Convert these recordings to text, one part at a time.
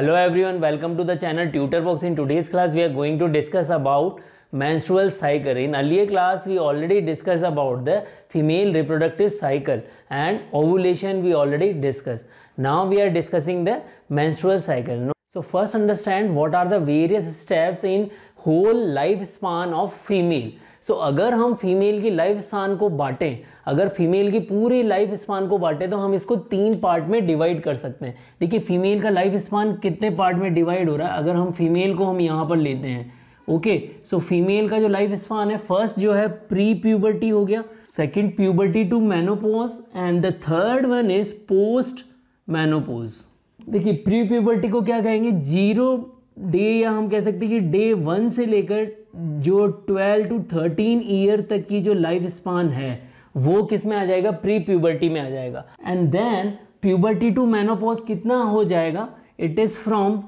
Hello everyone, welcome to the channel Tutorbox. In today's class, we are going to discuss about menstrual cycle. In earlier class, we already discussed about the female reproductive cycle and ovulation we already discussed. Now we are discussing the menstrual cycle. So first understand what are the various steps in whole life span of female so अगर हम female की life span को बांटें अगर female की पूरी life span को बांटें तो हम इसको तीन पार्ट में डिवाइड कर सकते हैं देखिए फीमेल का लाइफ स्पान कितने पार्ट में डिवाइड हो रहा है अगर हम फीमेल को हम यहाँ पर लेते हैं ओके सो फीमेल का जो लाइफ स्पान है फर्स्ट जो है प्री प्यूबर्टी हो गया second puberty to menopause and the third one is post menopause देखिए प्री प्यूबर्टी को क्या कहेंगे जीरो डे या हम कह सकते हैं कि डे वन से लेकर जो ट्वेल्व टू थर्टीन ईयर तक की जो लाइफ स्पान है वो किस में आ जाएगा प्री प्यूबर्टी में आ जाएगा and then puberty to menopause कितना हो जाएगा it is from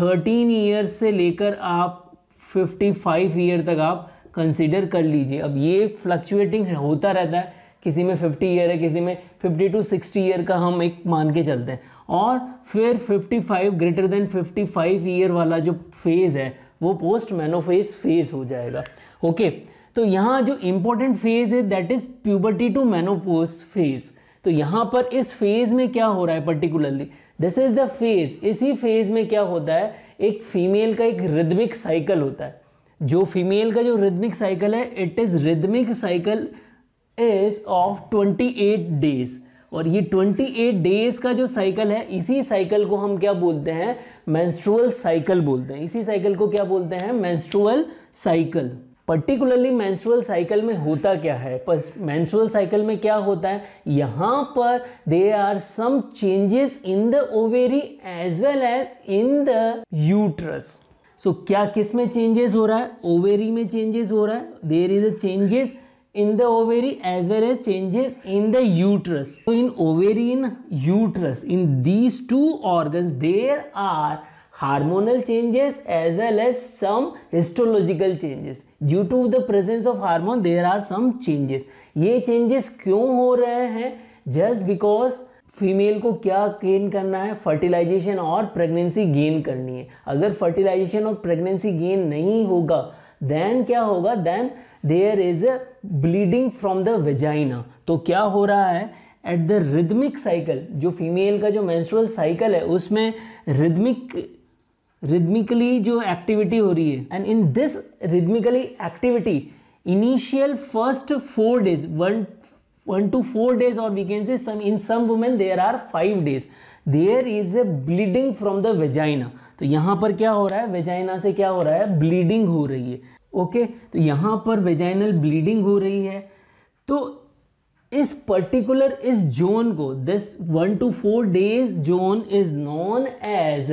thirteen year से लेकर आप फिफ्टी फाइव ईयर तक आप कंसिडर कर लीजिए अब ये फ्लक्चुएटिंग होता रहता है किसी में 50 ईयर है किसी में 50 टू 60 ईयर का हम एक मान के चलते हैं और फिर 55 ग्रेटर देन 55 ईयर वाला जो फेज़ है वो पोस्ट मैनोफेज फेज़ हो जाएगा ओके तो यहाँ जो इम्पोर्टेंट फेज़ है that is puberty to menopause phase तो यहाँ पर इस फेज़ में क्या हो रहा है particularly this is the phase इसी फेज़ में क्या होता है एक फीमेल का एक रिदमिक साइकिल होता है जो फीमेल का जो रिदमिक साइकिल है it is rhythmic cycle is of 28 days और ये 28 डेज का जो साइकिल है इसी साइकिल को हम क्या बोलते हैं मैंस्ट्रुअल साइकिल बोलते हैं इसी साइकिल को क्या बोलते हैं menstrual cycle particularly menstrual cycle में होता क्या है पर मैंस्ट्रुअल साइकिल में क्या होता है यहाँ पर they are some changes in the ovary as well as in the uterus so क्या किस में चेंजेस हो रहा है ओवेरी में चेंजेस हो रहा है there is a changes in the ovary as well as changes in the uterus. So in ovarian uterus, in these two organs, there are hormonal changes as well as some histological changes. Due to the presence of hormone, there are some changes. ये changes क्यों हो रहे हैं Just because female को क्या gain करना है fertilisation और प्रेगनेंसी गेन करनी है अगर फर्टिलाइजेशन और प्रेगनेंसी गेन नहीं होगा देन क्या होगा then there is a bleeding from the vagina तो क्या हो रहा है एट द रिदमिक साइकिल जो फीमेल का जो मेंस्ट्रुअल साइकिल है उसमें रिदमिक रिदमिकली जो एक्टिविटी हो रही है and in this rhythmically activity initial first four days one one two four days और we can say some in some women there are five days there is a bleeding from the vagina तो यहाँ पर क्या हो रहा है vagina से क्या हो रहा है ब्लीडिंग हो रही है ओके तो यहाँ पर वेजाइनल ब्लीडिंग हो रही है तो इस पर्टिकुलर इस जोन को this one two four days zone is known as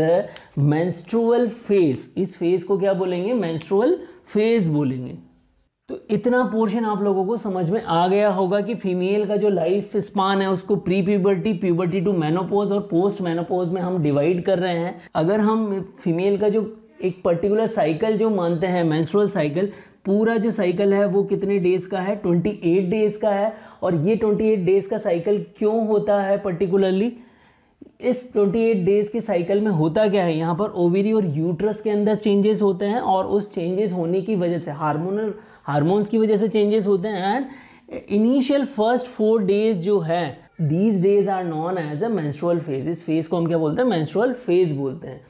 menstrual phase इस फेस को क्या बोलेंगे मेंस्ट्रुअल फेस बोलेंगे तो इतना पोर्शन आप लोगों को समझ में आ गया होगा कि फीमेल का जो लाइफ स्पान है उसको pre puberty puberty to menopause और पोस्ट मेनोपोज में हम डिवाइड कर रहे हैं अगर हम फीमेल का जो एक पर्टिकुलर साइकिल जो मानते हैं मैंसुरल साइकिल पूरा जो साइकिल है वो कितने डेज़ का है 28 डेज़ का है और ये 28 डेज़ का साइकिल क्यों होता है पर्टिकुलरली इस 28 डेज़ के साइकिल में होता क्या है यहाँ पर ओवरी और यूट्रस के अंदर चेंजेस होते हैं और उस चेंजेस होने की वजह से हार्मोनल हार्मोन्स की वजह से चेंजेस होते हैं and initial first four days जो है these days are known as a menstrual phase इस फेज़ को हम क्या बोलते हैं मैंस्ट्रुअल फेज बोलते हैं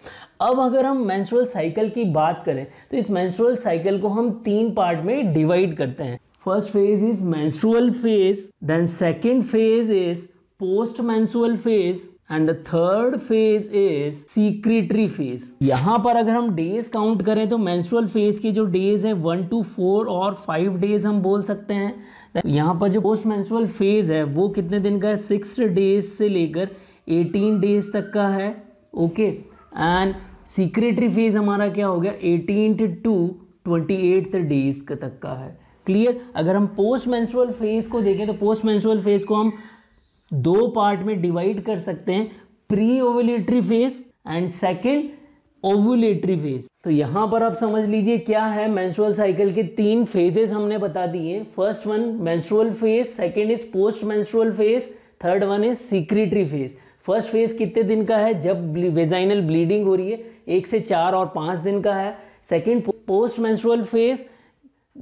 अब अगर हम मैंस्ट्रोअल साइकिल की बात करें तो इस मैंस्ट्रोअल साइकिल को हम तीन पार्ट में डिवाइड करते हैं first phase is menstrual phase then second phase is post menstrual phase and the third phase is secretory phase यहाँ पर अगर हम डेज काउंट करें तो मेंस्ट्रुअल फेज के जो डेज है वन टू फोर और फाइव डेज हम बोल सकते हैं यहाँ पर जो पोस्ट मेंस्ट्रुअल फेज है वो कितने दिन का है सिक्स डेज से लेकर एटीन डेज तक का है ओके एंड सीक्रेटरी फेज हमारा क्या हो गया eighteen to twenty eight days तक का है क्लियर अगर हम पोस्ट मेंस्ट्रुअल फेज को देखें तो पोस्ट मेंस्ट्रुअल फेज को हम दो पार्ट में डिवाइड कर सकते हैं pre ovulatory phase and second ovulatory phase तो यहां पर आप समझ लीजिए क्या है मेंस्ट्रुअल साइकिल के तीन फेजेस हमने बता दिए first one menstrual phase second is post menstrual phase third one is secretory phase first phase कितने दिन का है जब वेजाइनल ब्लीडिंग हो रही है एक से चार और पांच दिन का है सेकेंड पोस्ट मेंस्ट्रुअल फेज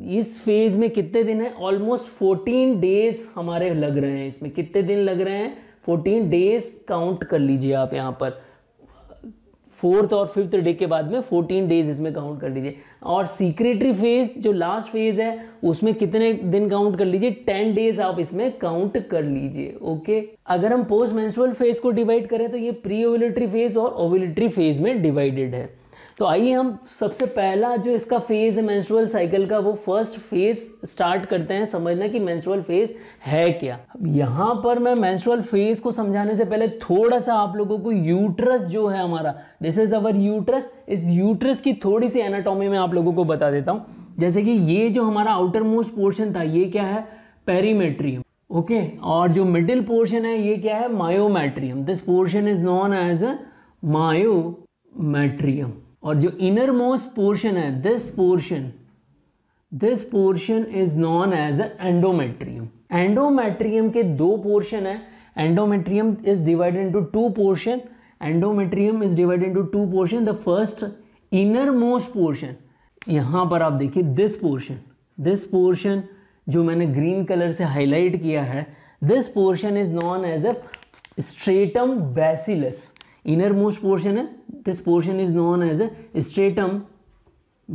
इस फेज में कितने दिन है ऑलमोस्ट फोर्टीन डेज हमारे लग रहे हैं इसमें कितने दिन लग रहे हैं फोर्टीन डेज काउंट कर लीजिए आप यहाँ पर फोर्थ और फिफ्थ डे के बाद में फोर्टीन डेज इसमें काउंट कर लीजिए और सीक्रेटरी फेज जो लास्ट फेज है उसमें कितने दिन काउंट कर लीजिए टेन डेज आप इसमें काउंट कर लीजिए ओके अगर हम पोस्ट मैंसुअल फेज को डिवाइड करें तो ये प्री ओवुलेटरी फेज और ओवुलेटरी फेज में डिवाइडेड है तो आइए हम सबसे पहला जो इसका फेज़ है मेंस्ट्रुअल साइकिल का वो फर्स्ट फेज़ स्टार्ट करते हैं समझना कि मेंस्ट्रुअल फेज़ है क्या अब यहाँ पर मैं मेंस्ट्रुअल फेज़ को समझाने से पहले थोड़ा सा आप लोगों को यूट्रस जो है हमारा दिस इज़ अवर यूट्रस इस यूट्रस की थोड़ी सी एनाटॉमी में आप लोगों को बता देता हूँ जैसे कि ये जो हमारा आउटर मोस्ट पोर्शन था ये क्या है पेरीमेट्रियम ओके और जो मिडिल पोर्शन है ये क्या है myometrium this portion is known as a myometrium और जो इनर मोस्ट पोर्शन है this portion this portion is known as a endometrium endometrium के दो पोर्शन है endometrium is divided into two portion endometrium is divided into two portion the first inner most portion यहाँ पर आप देखिए this portion this portion जो मैंने green colour से हाईलाइट किया है this portion is known as a stratum basalis inner most portion है this portion is known as a stratum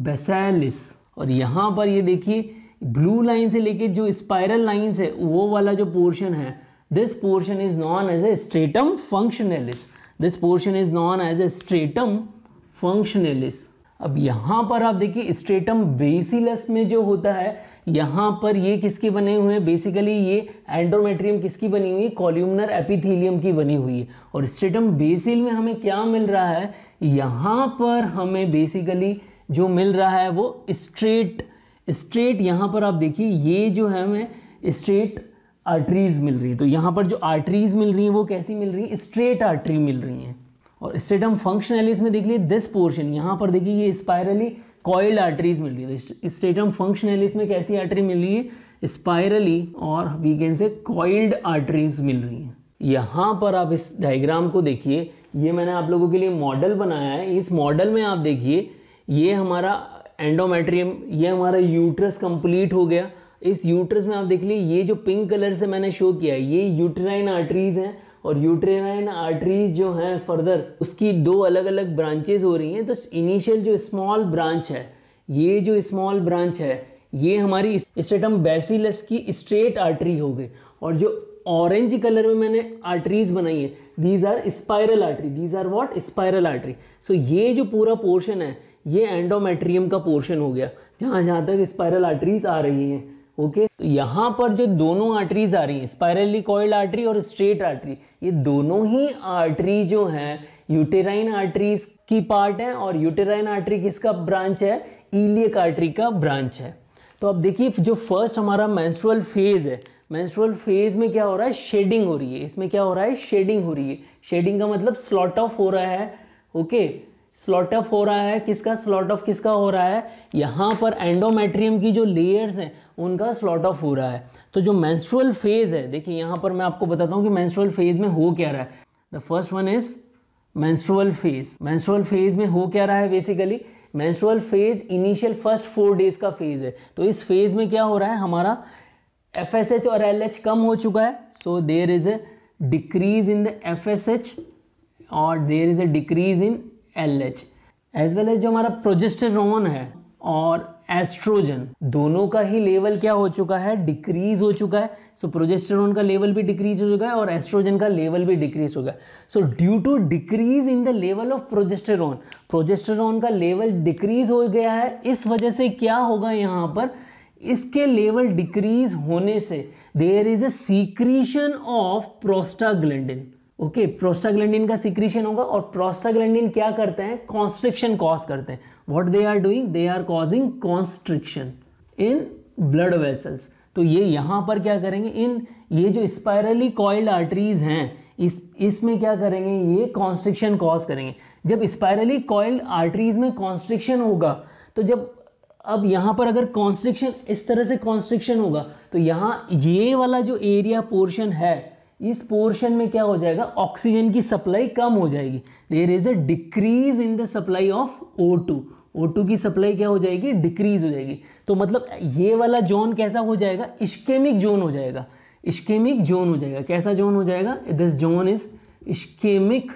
basalis और यहाँ पर ये देखिए ब्लू लाइन से लेके जो स्पायरल लाइन्स है वो वाला जो पोर्शन है this portion is known as a stratum functionalis this portion is known as a stratum functionalis अब यहाँ पर आप देखिए स्ट्रेटम बेसिलस में जो होता है यहाँ पर ये किसके बने हुए हैं बेसिकली ये एंड्रोमेट्रियम किसकी बनी हुई है कॉल्यूमनर एपिथीलियम की बनी हुई है और स्ट्रेटम बेसिल में हमें क्या मिल रहा है यहाँ पर हमें बेसिकली जो मिल रहा है वो स्ट्रेट स्ट्रेट यहाँ पर आप देखिए ये जो है हमें स्ट्रेट आर्टरीज मिल रही है तो यहाँ पर जो आर्टरीज मिल रही हैं वो कैसी मिल रही हैं स्ट्रेट आर्टरी मिल रही हैं और स्टेटम फंक्शनैलिस में देख लीजिए दिस पोर्शन यहाँ पर देखिए ये स्पायरली कॉयल आर्टरीज मिल रही है स्टेटम तो फंक्शनैलिस में कैसी आर्टरी मिल रही है स्पायरली और we can say coiled arteries मिल रही हैं यहाँ पर आप इस डायग्राम को देखिए ये मैंने आप लोगों के लिए मॉडल बनाया है इस मॉडल में आप देखिए ये हमारा एंडोमेट्रियम ये हमारा यूट्रस कंप्लीट हो गया इस यूट्रस में आप देख लीजिए ये जो पिंक कलर से मैंने शो किया है ये यूट्राइन आर्टरीज हैं और यूट्रेनाइन आर्टरीज जो हैं फर्दर उसकी दो अलग अलग ब्रांचेज हो रही हैं तो इनिशियल जो स्मॉल ब्रांच है ये जो स्मॉल ब्रांच है ये हमारी स्टेटम बेसिलस की स्ट्रेट आर्टरी हो गई और जो ऑरेंज कलर में मैंने आर्टरीज बनाई है these are spiral artery these are what spiral artery so ये जो पूरा पोर्शन है ये एंडोमेट्रियम का पोर्शन हो गया जहाँ जहाँ तक स्पायरल आर्टरीज आ रही हैं ओके तो यहाँ पर जो दोनों आर्टरीज आ रही हैं स्पायरली कॉइल्ड आर्टरी और स्ट्रेट आर्टरी ये दोनों ही आर्टरी जो हैं यूटेराइन आर्टरीज की पार्ट है और यूटेराइन आर्टरी किसका ब्रांच है ईलियक आर्टरी का ब्रांच है तो अब देखिए जो फर्स्ट हमारा मैंस्ट्रुअल फेज़ है मैंस्ट्रुअल फेज में क्या हो रहा है शेडिंग हो रही है इसमें क्या हो रहा है शेडिंग हो रही है शेडिंग का मतलब स्लॉट ऑफ हो रहा है ओके okay? स्लॉट ऑफ हो रहा है किसका स्लॉट ऑफ किसका हो रहा है यहाँ पर एंडोमेट्रियम की जो लेयर्स हैं उनका स्लॉट ऑफ हो रहा है तो जो मैंस्ट्रुअल फेज़ है देखिए यहाँ पर मैं आपको बताता हूँ कि मैंस्ट्रुअल फेज़ में हो क्या रहा है the first one is menstrual phase menstrual phase में हो क्या रहा है basically menstrual phase initial first four days का फेज़ है तो इस फेज़ में क्या हो रहा है हमारा एफ और एल कम हो चुका है so there is a decrease in the F और there is a decrease in L H as well as जो हमारा प्रोजेस्टेरोन है और एस्ट्रोजन दोनों का ही लेवल क्या हो चुका है डिक्रीज हो चुका है सो so, प्रोजेस्टेरोन का लेवल भी डिक्रीज हो चुका है और एस्ट्रोजन का लेवल भी डिक्रीज हो गया so due to decrease in the level of progesterone progesterone का लेवल डिक्रीज हो गया है इस वजह से क्या होगा यहाँ पर इसके लेवल डिक्रीज होने से there is a secretion of prostaglandin okay prostaglandin का सिक्रीशन होगा और प्रोस्टाग्लैंडिन क्या करते हैं कॉन्स्ट्रिक्शन कॉज करते हैं what they are doing they are causing constriction in blood vessels तो ये यहाँ पर क्या करेंगे इन ये जो स्पायरली कॉइल्ड आर्टरीज हैं इस इसमें क्या करेंगे ये कॉन्स्ट्रिक्शन कॉज करेंगे जब स्पायरली कॉइल्ड आर्टरीज में कॉन्स्ट्रिक्शन होगा तो जब अब यहाँ पर अगर कॉन्स्ट्रिक्शन इस तरह से कॉन्स्ट्रिक्शन होगा तो यहाँ ये वाला जो एरिया पोर्शन है इस पोर्शन में क्या हो जाएगा ऑक्सीजन की सप्लाई कम हो जाएगी there is a decrease in the supply of O two O two की सप्लाई क्या हो जाएगी डिक्रीज हो जाएगी तो मतलब ये वाला जोन कैसा हो जाएगा इश्केमिक जोन हो जाएगा इश्केमिक जोन हो जाएगा कैसा जोन हो जाएगा this zone is ischemic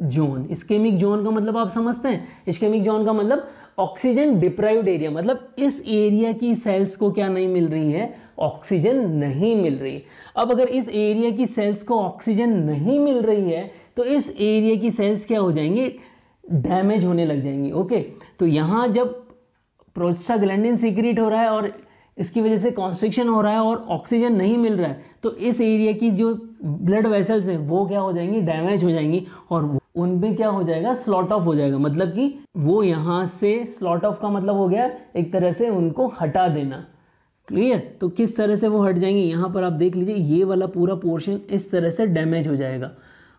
zone ischemic zone का मतलब आप समझते हैं इश्केमिक जोन का मतलब ऑक्सीजन डिप्राइव्ड एरिया मतलब इस एरिया की सेल्स को क्या नहीं मिल रही है ऑक्सीजन नहीं मिल रही अब अगर इस एरिया की सेल्स को ऑक्सीजन नहीं मिल रही है तो इस एरिया की सेल्स क्या हो जाएंगे डैमेज होने लग जाएंगी ओके तो यहाँ जब प्रोस्टाग्लैंडिन सीक्रेट हो रहा है और इसकी वजह से कॉन्स्ट्रिक्शन हो रहा है और ऑक्सीजन नहीं मिल रहा है तो इस एरिया की जो ब्लड वेसल्स हैं वो क्या हो जाएंगी डैमेज हो जाएंगी और वो उन भी क्या हो जाएगा स्लॉट ऑफ हो जाएगा मतलब कि वो यहाँ से स्लॉट ऑफ का मतलब हो गया एक तरह से उनको हटा देना क्लियर तो किस तरह से वो हट जाएंगे यहाँ पर आप देख लीजिए ये वाला पूरा पोर्शन इस तरह से डैमेज हो जाएगा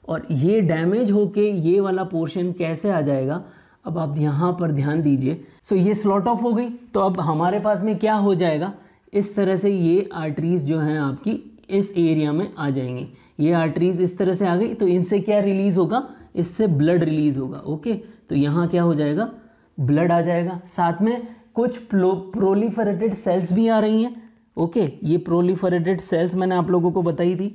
और ये डैमेज होके ये वाला पोर्शन कैसे आ जाएगा अब आप यहाँ पर ध्यान दीजिए सो ये स्लॉट ऑफ हो गई तो अब हमारे पास में क्या हो जाएगा इस तरह से ये आर्टरीज जो हैं आपकी इस एरिया में आ जाएंगी ये आर्टरीज इस तरह से आ गई तो इनसे क्या रिलीज़ होगा इससे ब्लड रिलीज होगा ओके तो यहाँ क्या हो जाएगा ब्लड आ जाएगा साथ में कुछ प्रोलीफरेटेड सेल्स भी आ रही हैं ओके ये प्रोलीफरेटेड सेल्स मैंने आप लोगों को बताई थी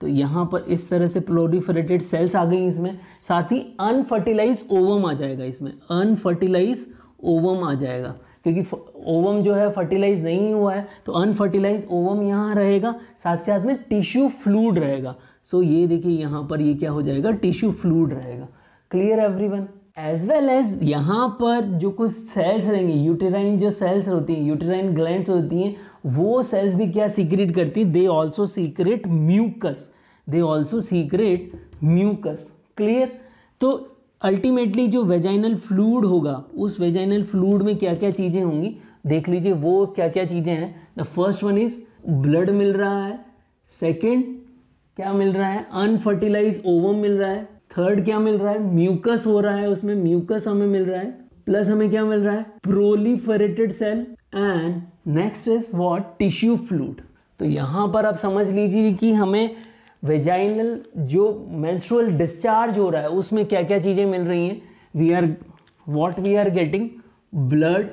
तो यहाँ पर इस तरह से प्रोलीफरेटेड सेल्स आ गई इसमें साथ ही अनफर्टिलाइज ओवम आ जाएगा इसमें अनफर्टिलाइज ओवम आ जाएगा क्योंकि ओवम जो है फर्टिलाइज नहीं हुआ है तो अनफर्टिलाइज ओवम यहाँ रहेगा साथ साथ में टिश्यू फ्लूड रहेगा सो ये देखिए यहाँ पर ये क्या हो जाएगा टिश्यू फ्लूड रहेगा clear everyone as well as यहाँ पर जो कुछ सेल्स रहेंगे यूटेराइन जो सेल्स होती हैं यूटेराइन ग्लैंड्स होती हैं वो सेल्स भी क्या सीक्रेट करती हैं they also secrete mucus they also secrete mucus clear तो अल्टीमेटली जो वेजाइनल फ्लूड होगा उस वेजाइनल फ्लूड में क्या क्या चीज़ें होंगी देख लीजिए वो क्या क्या चीज़ें हैं the first one is blood मिल रहा है सेकेंड क्या मिल रहा है अनफर्टिलाइज ओवम मिल रहा है थर्ड क्या मिल रहा है म्यूकस हो रहा है उसमें म्यूकस हमें मिल रहा है प्लस हमें क्या मिल रहा है proliferated cell and next is what tissue fluid तो यहाँ पर आप समझ लीजिए कि हमें वेजाइनल जो मेंस्ट्रुअल डिस्चार्ज हो रहा है उसमें क्या क्या चीज़ें मिल रही हैं we are what we are getting blood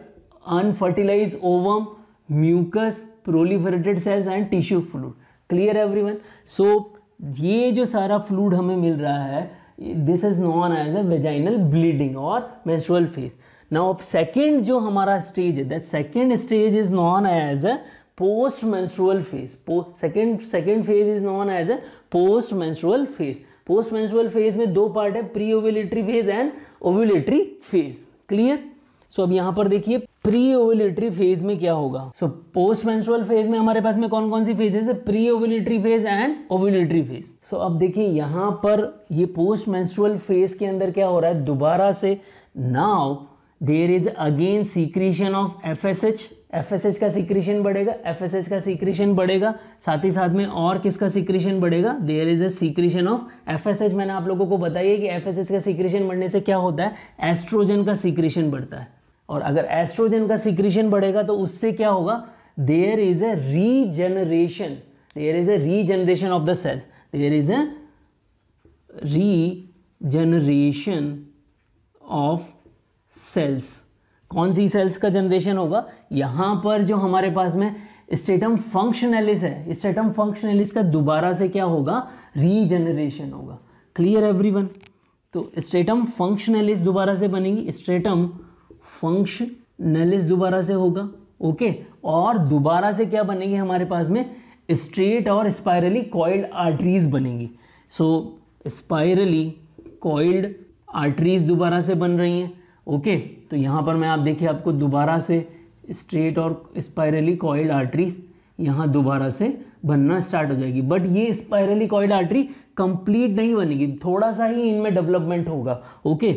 unfertilise ovum mucus proliferated cells and tissue fluid clear everyone so ये जो सारा फ्लूड हमें मिल रहा है this is known as a vaginal bleeding और मेंस्ट्रुअल फेज नाउ अब सेकेंड जो हमारा स्टेज है that second stage is known as a post menstrual phase second second phase is known as a post menstrual phase post menstrual phase में दो part है pre ovulatory phase and ovulatory phase clear so अब यहाँ पर देखिए pre ovulatory phase में क्या होगा सो पोस्ट मेंस्ट्रुअल फेज में हमारे पास में कौन कौन सी फेजेस है pre ovulatory phase and ovulatory phase so अब देखिए यहाँ पर ये पोस्ट मेंस्ट्रुअल फेज के अंदर क्या हो रहा है दोबारा से now there is again secretion of F S H F S H का सीक्रेशन बढ़ेगा एफ एस एच का सीक्रेशन बढ़ेगा साथ ही साथ में और किसका सीक्रेशन बढ़ेगा there is a secretion of F S H मैंने आप लोगों को बताइए कि एफ एस एच का सीक्रेशन बढ़ने से क्या होता है एस्ट्रोजन का सीक्रेशन बढ़ता है और अगर एस्ट्रोजन का सिक्रीशन बढ़ेगा तो उससे क्या होगा there is a regeneration there is a regeneration of the cell there is a regeneration of cells कौन सी सेल्स का जनरेशन होगा यहां पर जो हमारे पास में स्टेटम फंक्शनलिस है स्टेटम फंक्शनलिस का दोबारा से क्या होगा रीजनरेशन होगा क्लियर एवरीवन तो स्टेटम फंक्शनलिस दोबारा से बनेगी स्टेटम फंक्श दोबारा से होगा ओके और दोबारा से क्या बनेंगे हमारे पास में स्ट्रेट और स्पायरली कॉइल्ड आर्टरीज बनेंगी सो स्पायरली कॉइल्ड आर्टरीज दोबारा से बन रही हैं ओके तो यहाँ पर मैं आप देखिए आपको दोबारा से स्ट्रेट और स्पायरली कॉइल्ड आर्टरीज यहाँ दोबारा से बनना स्टार्ट हो जाएगी बट ये स्पायरली कॉइल्ड आर्टरी कंप्लीट नहीं बनेगी थोड़ा सा ही इनमें डेवलपमेंट होगा ओके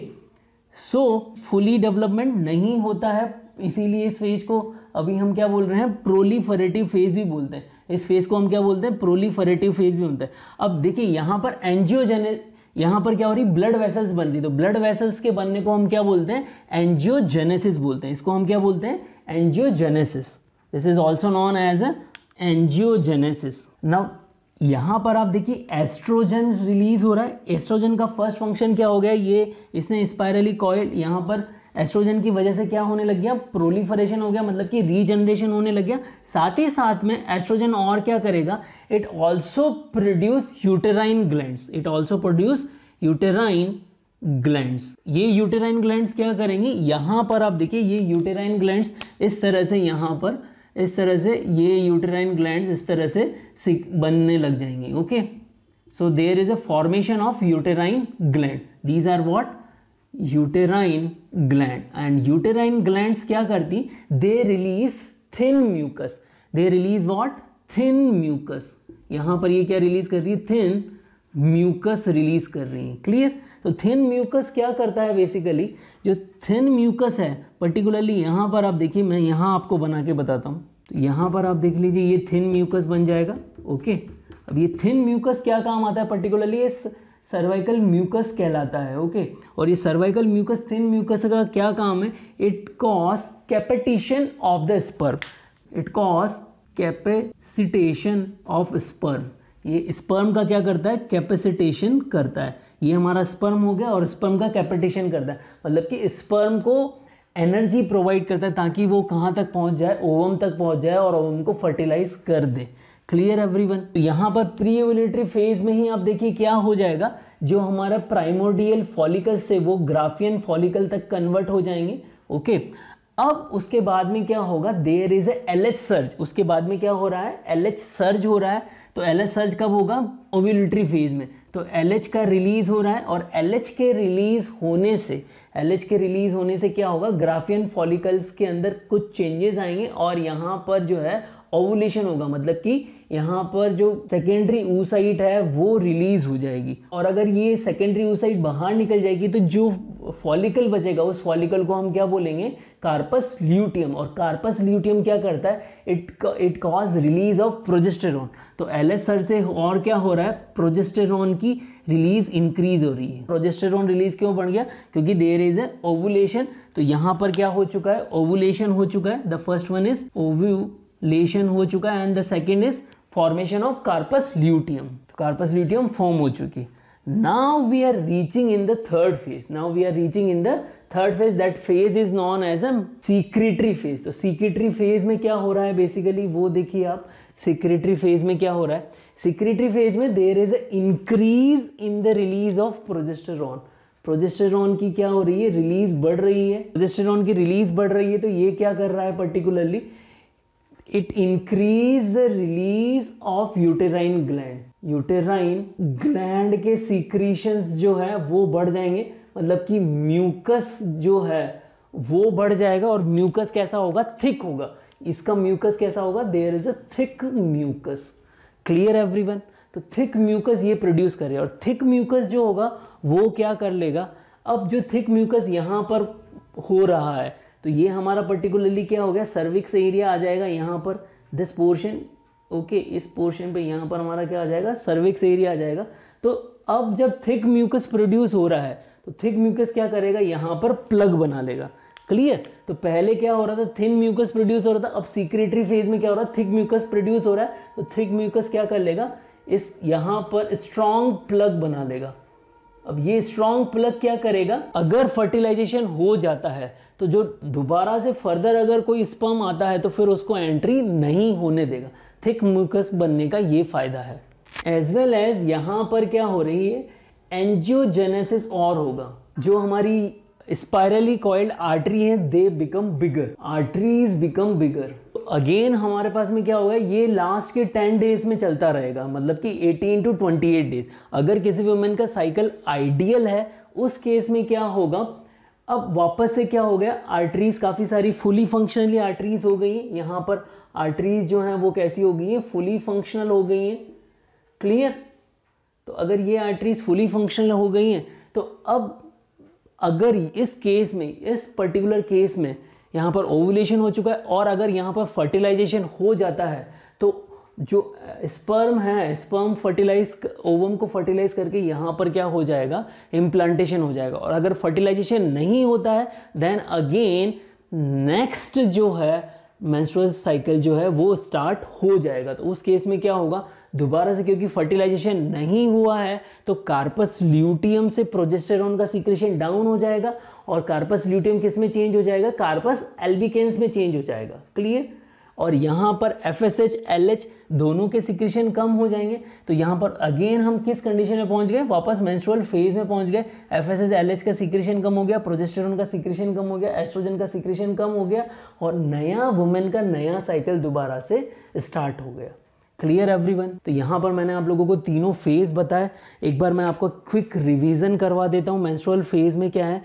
सो फुली डेवलपमेंट नहीं होता है इसीलिए इस फेज को अभी हम क्या बोल रहे हैं प्रोलीफरेटिव फेज भी बोलते हैं इस फेज को हम क्या बोलते हैं प्रोलीफरेटिव फेज भी बोलते हैं अब देखिए यहाँ पर एनजियोजेने यहाँ पर क्या हो रही ब्लड वेसल्स बन रही तो ब्लड वेसल्स के बनने को हम क्या बोलते हैं एनजियोजेनेसिस बोलते हैं इसको हम क्या बोलते हैं angiogenesis this is also known as angiogenesis now यहाँ पर आप देखिए एस्ट्रोजन रिलीज हो रहा है एस्ट्रोजन का फर्स्ट फंक्शन क्या हो गया ये इसने स्पायरली कॉयल यहाँ पर एस्ट्रोजन की वजह से क्या होने लग गया प्रोलीफरेशन हो गया मतलब कि रीजनरेशन होने लग गया साथ ही साथ में एस्ट्रोजन और क्या करेगा it also produce uterine glands it also produce uterine glands ये यूटेराइन ग्लैंड्स क्या करेंगे यहाँ पर आप देखिए ये यूटेराइन ग्लैंड्स इस तरह से यहाँ पर इस तरह से ये यूटराइन ग्लैंड इस तरह से बनने लग जाएंगे okay so there is a formation of uterine gland these are what uterine gland and uterine gland क्या करती they release thin mucus they release what thin mucus यहाँ पर ये क्या रिलीज कर रही है थिन म्यूकस रिलीज कर रही है क्लियर तो थिन म्यूकस क्या करता है बेसिकली जो थिन म्यूकस है पर्टिकुलरली यहाँ पर आप देखिए मैं यहाँ आपको बना के बताता हूँ तो यहाँ पर आप देख लीजिए ये थिन म्यूकस बन जाएगा ओके अब ये थिन म्यूकस क्या काम आता है पर्टिकुलरली ये सर्वाइकल म्यूकस कहलाता है ओके और ये सर्वाइकल म्यूकस थिन म्यूकस का क्या काम है it cause capacitation of the sperm it cause capacitation of sperm ये स्पर्म का क्या करता है कैपेसिटेशन करता है ये हमारा स्पर्म हो गया और स्पर्म का कैपेटेशन करता है मतलब कि स्पर्म को एनर्जी प्रोवाइड करता है ताकि वो कहाँ तक पहुँच जाए ओवम तक पहुँच जाए और ओवम को फर्टिलाइज कर दे क्लियर एवरीवन तो यहाँ पर प्री ओवलेटरी फेज में ही आप देखिए क्या हो जाएगा जो हमारा प्राइमोडियल फॉलिकल से वो ग्राफियन फॉलिकल तक कन्वर्ट हो जाएंगे ओके अब उसके बाद में क्या होगा there is L H surge उसके बाद में क्या हो रहा है एल एच सर्ज हो रहा है तो एल एच सर्ज कब होगा ओव्यूलिटरी फेज में तो एल एच का रिलीज हो रहा है और एल एच के रिलीज होने से एल एच के रिलीज होने से क्या होगा ग्राफियन फॉलिकल्स के अंदर कुछ चेंजेस आएंगे और यहाँ पर जो है ओवुलेशन होगा मतलब कि यहाँ पर जो सेकेंडरी ऊसाइट है वो रिलीज़ हो जाएगी और अगर ये सेकेंडरी ऊसाइट बाहर निकल जाएगी तो जो फॉलिकल बचेगा उस फॉलिकल को हम क्या बोलेंगे कार्पस ल्यूटियम और कार्पस ल्यूटियम क्या करता है it it cause release of progesterone तो एल सर से और क्या हो रहा है प्रोजेस्टेरॉन की रिलीज इंक्रीज हो रही है प्रोजेस्टेरॉन रिलीज क्यों बढ़ गया क्योंकि देर इज एन ओवुलेशन तो यहाँ पर क्या हो चुका है ओवुलेशन हो चुका है the first one is ovulation हो चुका है and the second is formation of corpus luteum तो कार्पस ल्यूटियम फॉर्म हो चुकी है now we are reaching in the third phase now we are reaching in the third phase that phase is known as a secretory phase तो secretory phase में क्या हो रहा है बेसिकली वो देखिए आप सीक्रेटरी फेज में क्या हो रहा है सीक्रेटरी फेज में there is a increase in the release of progesterone progesterone की क्या हो रही है रिलीज बढ़ रही है प्रोजेस्टेरॉन की रिलीज बढ़ रही है तो ये क्या कर रहा है particularly it increase the release of uterine gland uterine gland के सीक्रीशन जो है वो बढ़ जाएंगे मतलब कि म्यूकस जो है वो बढ़ जाएगा और म्यूकस कैसा होगा थिक होगा इसका म्यूकस कैसा होगा there is a thick mucus clear everyone तो थिक म्यूकस ये प्रोड्यूस करे और थिक म्यूकस जो होगा वो क्या कर लेगा अब जो थिक म्यूकस यहाँ पर हो रहा है तो ये हमारा पर्टिकुलरली क्या हो गया सर्विक्स एरिया आ जाएगा यहाँ पर दिस पोर्शन ओके इस पोर्शन पे यहाँ पर हमारा क्या आ जाएगा सर्विक्स एरिया आ जाएगा तो अब जब थिक म्यूकस प्रोड्यूस हो रहा है तो थिक म्यूकस क्या करेगा यहाँ पर प्लग बना लेगा क्लियर तो पहले क्या हो रहा था थिन म्यूकस प्रोड्यूस हो रहा था अब सीक्रेटरी फेज में क्या हो रहा है थिक म्यूकस प्रोड्यूस हो रहा है तो थिक म्यूकस क्या कर लेगा इस यहाँ पर स्ट्रॉन्ग प्लग बना लेगा अब ये स्ट्रॉन्ग प्लग क्या करेगा अगर फर्टिलाइजेशन हो जाता है तो जो दोबारा से फर्दर अगर कोई स्पर्म आता है तो फिर उसको एंट्री नहीं होने देगा थिक म्यूकस बनने का ये फ़ायदा है एज वेल एज यहाँ पर क्या हो रही है एंजियोजेनेसिस और होगा जो हमारी स्पायरली कॉइल्ड आर्टरी है they become bigger arteries become bigger again हमारे पास में क्या होगा ये लास्ट के टेन डेज में चलता रहेगा मतलब कि eighteen to twenty eight days अगर किसी वुमेन का साइकिल आइडियल है उस केस में क्या होगा अब वापस से क्या हो गया आर्टरीज काफ़ी सारी फुली फंक्शनली आर्टरीज हो गई हैं यहाँ पर आर्टरीज जो हैं वो कैसी हो गई हैं फुली फंक्शनल हो गई हैं क्लियर तो अगर ये आर्टरीज फुली फंक्शनल हो गई हैं तो अब अगर इस केस में इस पर्टिकुलर केस में यहाँ पर ओवुलेशन हो चुका है और अगर यहाँ पर फर्टिलाइजेशन हो जाता है तो जो स्पर्म है स्पर्म फर्टिलाइज ओवम को फर्टिलाइज करके यहाँ पर क्या हो जाएगा इम्प्लांटेशन हो जाएगा और अगर फर्टिलाइजेशन नहीं होता है देन अगेन नेक्स्ट जो है मैंस्ट्रुअल साइकिल जो है वो स्टार्ट हो जाएगा तो उस केस में क्या होगा दोबारा से क्योंकि फर्टिलाइजेशन नहीं हुआ है तो कार्पस ल्यूटियम से प्रोजेस्टेरॉन का सिक्रेशन डाउन हो जाएगा और कार्पस ल्यूटियम किस में चेंज हो जाएगा कार्पस एल्बिकेंस में चेंज हो जाएगा क्लियर और यहाँ पर F S H L H दोनों के सिक्रीशन कम हो जाएंगे तो यहाँ पर अगेन हम किस कंडीशन में पहुँच गए वापस मेंस्ट्रुअल फेज में पहुँच गए F S H L H का सिक्रीशन कम हो गया प्रोजेस्टेरोन का सिक्रीशन कम हो गया एस्ट्रोजन का सिक्रीशन कम हो गया और नया वुमेन का नया साइकिल दोबारा से स्टार्ट हो गया क्लियर वन तो यहाँ पर मैंने आप लोगों को तीनों फेज़ बताए एक बार मैं आपको क्विक रिविजन करवा देता हूँ मेंस्ट्रुअल फेज़ में क्या है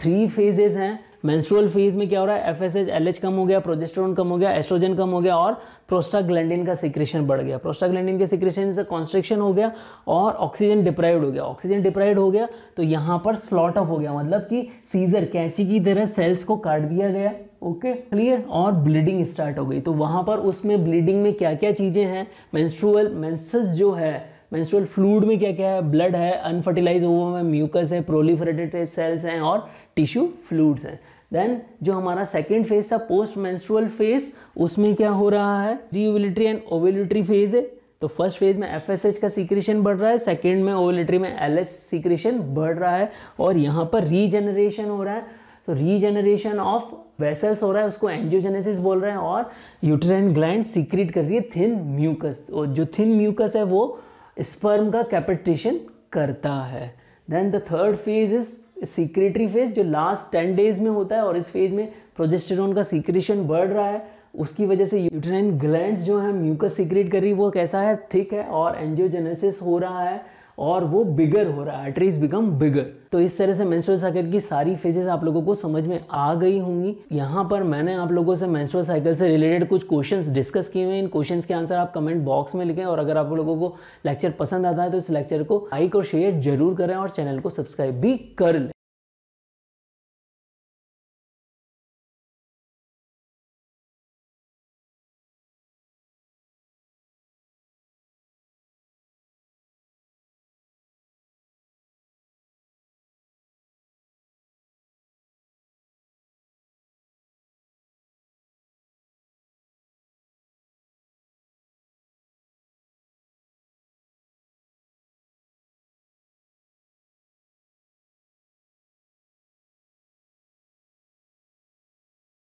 थ्री फेजेज़ हैं मेंस्ट्रुअल फेज में क्या हो रहा है F S H L H कम हो गया प्रोजेस्ट्रोन कम हो गया एस्ट्रोजन कम हो गया और प्रोस्टाग्लैंडिन का सिक्रेशन बढ़ गया प्रोस्टाग्लैंडिन के सिक्रेशन से कॉन्स्ट्रिक्शन हो गया और ऑक्सीजन डिप्राइव हो गया ऑक्सीजन डिप्राइव हो गया तो यहाँ पर स्लॉट ऑफ हो गया मतलब कि सीजर कैंसी की तरह सेल्स को काट दिया गया ओके okay, क्लियर और ब्लीडिंग स्टार्ट हो गई तो वहाँ पर उसमें ब्लीडिंग में क्या क्या चीज़ें हैं मेंस्ट्रुअल मेंसेस जो है मेंस्ट्रुअल फ्लूड में क्या क्या है ब्लड है अनफर्टिलाइज ओवर में म्यूकस है प्रोलीफरेटेड सेल्स हैं और टिश्यू फ्लूड्स हैं देन जो हमारा सेकेंड फेज था पोस्ट मेंस्ट्रुअल फेज उसमें क्या हो रहा है रीओविलिट्री एंड ओविलिट्री फेज है तो फर्स्ट फेज में एफ का सीक्रेशन बढ़ रहा है सेकेंड में ओविलिट्री में एल सीक्रेशन बढ़ रहा है और यहाँ पर रीजनरेशन हो रहा है तो रीजनरेशन ऑफ वेसल्स हो रहा है उसको एंजियोजेनेसिस बोल रहे हैं और यूटेराइन ग्लैंड सीक्रेट कर रही है थिन म्यूकस और जो थिन म्यूकस है वो स्पर्म का कैपिटेशन करता है then the third phase is secretory phase जो लास्ट टेन डेज में होता है और इस फेज में प्रोजेस्टेरोन का सीक्रेशन बढ़ रहा है उसकी वजह से यूट्राइन ग्लैंड जो है म्यूकस सीक्रेट कर रही है वो कैसा है थिक है और एंजियोजेनेसिस हो रहा है और वो बिगर हो रहा है आर्टरीज बिकम बिगर तो इस तरह से मेंस्ट्रुअल साइकिल की सारी फेजेस आप लोगों को समझ में आ गई होंगी यहाँ पर मैंने आप लोगों से मेंस्ट्रुअल साइकिल से रिलेटेड कुछ क्वेश्चंस डिस्कस किए हुए हैं इन क्वेश्चंस के आंसर आप कमेंट बॉक्स में लिखें और अगर आप लोगों को लेक्चर पसंद आता है तो इस लेक्चर को लाइक और शेयर जरूर करें और चैनल को सब्सक्राइब भी कर लें